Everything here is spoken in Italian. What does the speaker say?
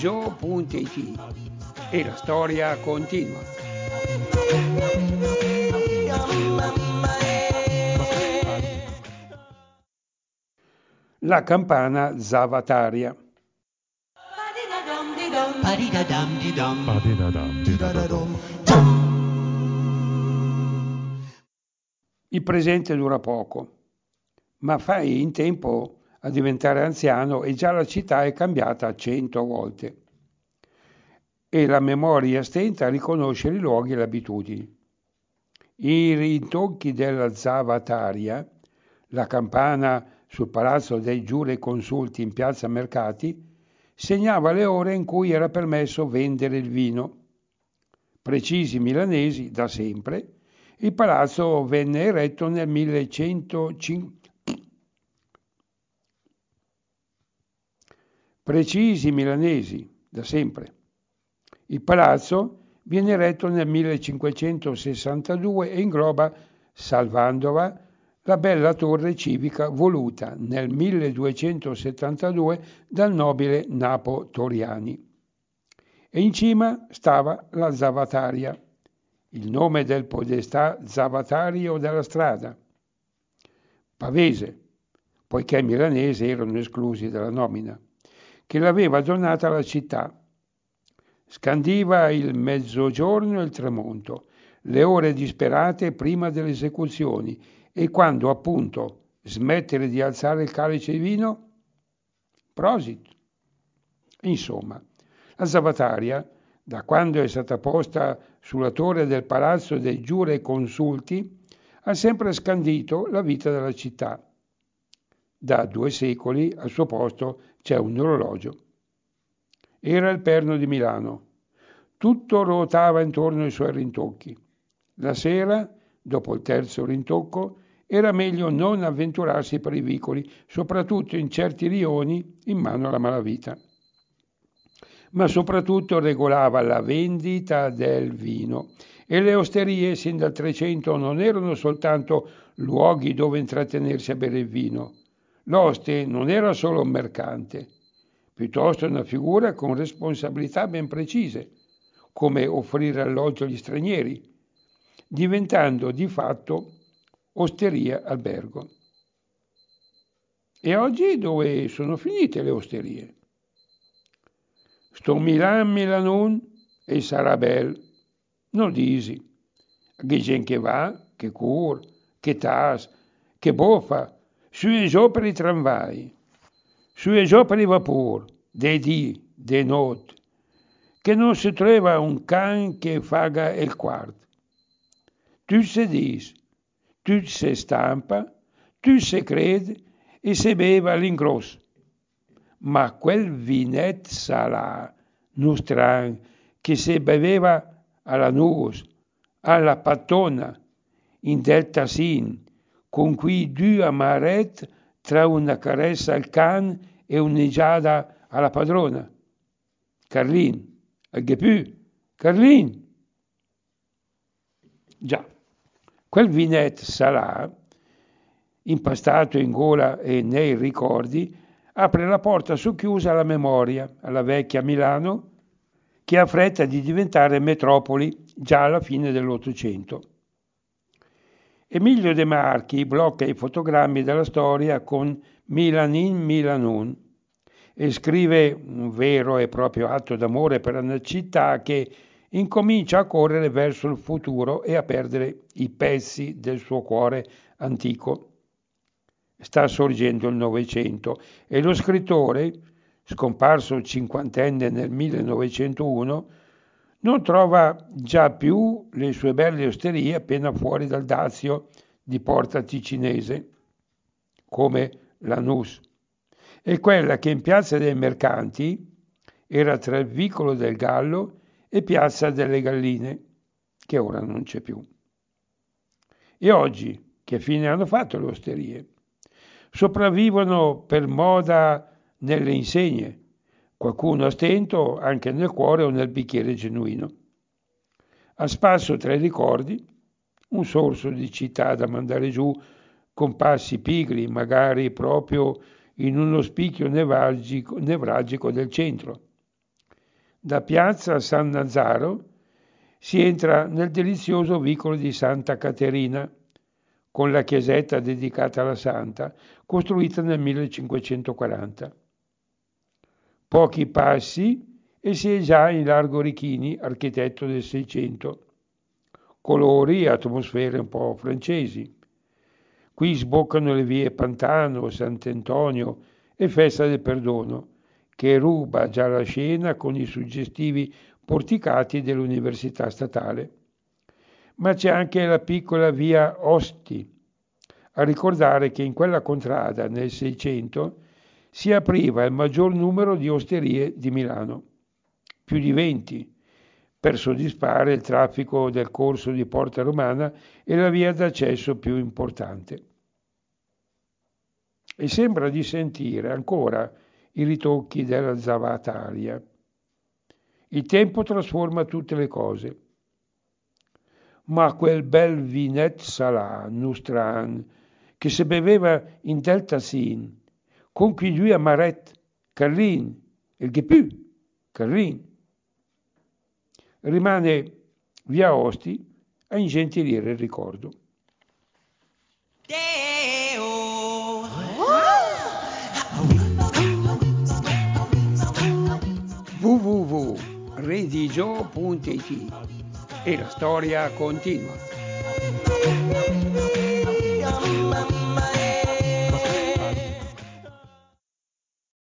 joe.it e la storia continua. La campana zavataria. Il presente dura poco, ma fai in tempo a diventare anziano e già la città è cambiata cento volte e la memoria stenta a riconoscere i luoghi e le abitudini. I rintocchi della Zavataria, la campana sul palazzo dei giure consulti in piazza Mercati, segnava le ore in cui era permesso vendere il vino. Precisi milanesi da sempre, il palazzo venne eretto nel 1150 precisi milanesi da sempre. Il palazzo viene eretto nel 1562 e ingloba Salvandova, la bella torre civica voluta nel 1272 dal nobile Napo Toriani. E in cima stava la Zavataria, il nome del podestà Zavatario della strada. Pavese, poiché i milanesi erano esclusi dalla nomina che l'aveva donata alla città. Scandiva il mezzogiorno e il tramonto, le ore disperate prima delle esecuzioni e quando appunto smettere di alzare il calice di vino? Prosit. Insomma, la Sabataria, da quando è stata posta sulla torre del palazzo dei giure consulti, ha sempre scandito la vita della città da due secoli al suo posto c'è un orologio. Era il perno di Milano. Tutto ruotava intorno ai suoi rintocchi. La sera, dopo il terzo rintocco, era meglio non avventurarsi per i vicoli, soprattutto in certi rioni in mano alla malavita. Ma soprattutto regolava la vendita del vino e le osterie sin dal Trecento, non erano soltanto luoghi dove intrattenersi a bere il vino, L'oste non era solo un mercante, piuttosto una figura con responsabilità ben precise, come offrire alloggio agli stranieri, diventando di fatto osteria albergo. E oggi dove sono finite le osterie? Sto Milan Milanun e sarà bel, non disi, che gente che va, che cur, che tas, che boffa, Suòpri e tramvai Suesò priva pur dedi de nôtes que non se treèva un can que faga el quart tu se dis tu s'estampa tu secrède e se beva l'ingross, ma quel vinè sala nustrang que se beveva a la nus a la patona in del. con cui due amaret tra una caressa al can e un'egiada alla padrona. Carlin, anche più, Carlin. Già, quel vinet sarà, impastato in gola e nei ricordi, apre la porta socchiusa alla memoria, alla vecchia Milano, che ha fretta di diventare metropoli già alla fine dell'Ottocento. Emilio De Marchi blocca i fotogrammi della storia con Milanin Milanun e scrive un vero e proprio atto d'amore per una città che incomincia a correre verso il futuro e a perdere i pezzi del suo cuore antico. Sta sorgendo il Novecento e lo scrittore, scomparso cinquantenne nel 1901, non trova già più le sue belle osterie appena fuori dal Dazio di Porta Ticinese, come Lanús, e quella che in Piazza dei Mercanti era tra il Vicolo del Gallo e Piazza delle Galline, che ora non c'è più. E oggi, che fine hanno fatto le osterie? Sopravvivono per moda nelle insegne, qualcuno a stento anche nel cuore o nel bicchiere genuino. A spasso tra i ricordi, un sorso di città da mandare giù con passi pigri, magari proprio in uno spicchio nevralgico, nevralgico del centro. Da piazza San Nazaro si entra nel delizioso vicolo di Santa Caterina, con la chiesetta dedicata alla santa, costruita nel 1540 pochi passi e si è già in largo Richini, architetto del Seicento. Colori e atmosfere un po' francesi. Qui sboccano le vie Pantano, Sant'Antonio e Festa del Perdono, che ruba già la scena con i suggestivi porticati dell'Università Statale. Ma c'è anche la piccola via Osti, a ricordare che in quella contrada nel Seicento si apriva il maggior numero di osterie di Milano, più di 20, per soddisfare il traffico del corso di Porta Romana e la via d'accesso più importante. E sembra di sentire ancora i ritocchi della Zavataria. Il tempo trasforma tutte le cose. Ma quel bel vinet salà, Nustran, che si beveva in Delta Sin, conquis lui à Maret, Carlin, il Gepù, Carlin. Rimane via Osti a ingentilire il ricordo. www.redigio.it e la storia continua.